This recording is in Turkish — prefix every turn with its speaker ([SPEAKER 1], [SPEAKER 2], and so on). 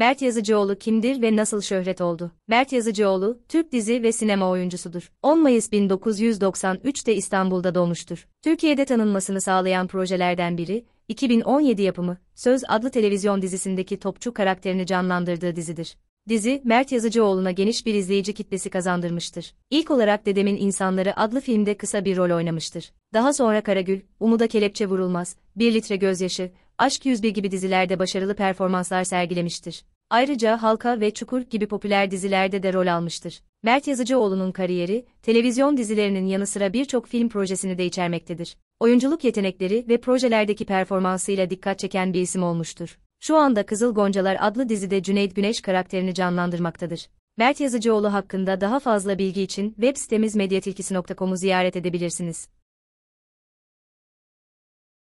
[SPEAKER 1] Mert Yazıcıoğlu kimdir ve nasıl şöhret oldu? Mert Yazıcıoğlu, Türk dizi ve sinema oyuncusudur. 10 Mayıs 1993'te İstanbul'da doğmuştur. Türkiye'de tanınmasını sağlayan projelerden biri, 2017 yapımı, Söz adlı televizyon dizisindeki topçu karakterini canlandırdığı dizidir. Dizi, Mert Yazıcıoğlu'na geniş bir izleyici kitlesi kazandırmıştır. İlk olarak Dedemin İnsanları adlı filmde kısa bir rol oynamıştır. Daha sonra Karagül, Umuda Kelepçe Vurulmaz, Bir Litre Gözyaşı, Aşk 101 gibi dizilerde başarılı performanslar sergilemiştir. Ayrıca Halka ve Çukur gibi popüler dizilerde de rol almıştır. Mert Yazıcıoğlu'nun kariyeri, televizyon dizilerinin yanı sıra birçok film projesini de içermektedir. Oyunculuk yetenekleri ve projelerdeki performansıyla dikkat çeken bir isim olmuştur. Şu anda Kızıl Goncalar adlı dizide Cüneyt Güneş karakterini canlandırmaktadır. Mert Yazıcıoğlu hakkında daha fazla bilgi için web sitemiz medyatilkisi.com'u ziyaret edebilirsiniz.